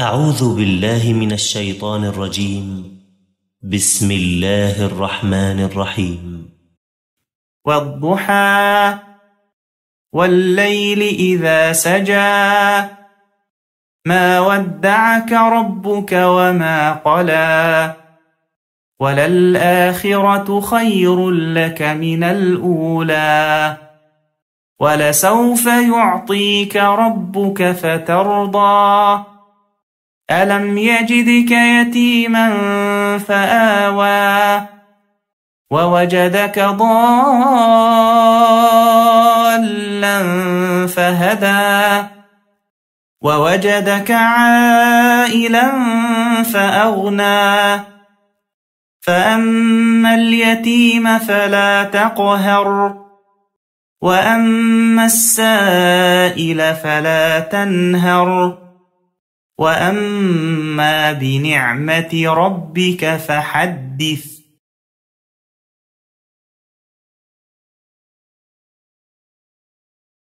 أعوذ بالله من الشيطان الرجيم بسم الله الرحمن الرحيم والضحى والليل إذا سجى ما ودعك ربك وما قلى وللآخرة خير لك من الأولى ولسوف يعطيك ربك فترضى ألم يجدك يتيما فآوى ووجدك ضالا فهدى ووجدك عائلا فأغنى فأما اليتيم فلا تقهر وأما السائل فلا تنهر وأما بنعمة ربك فحدث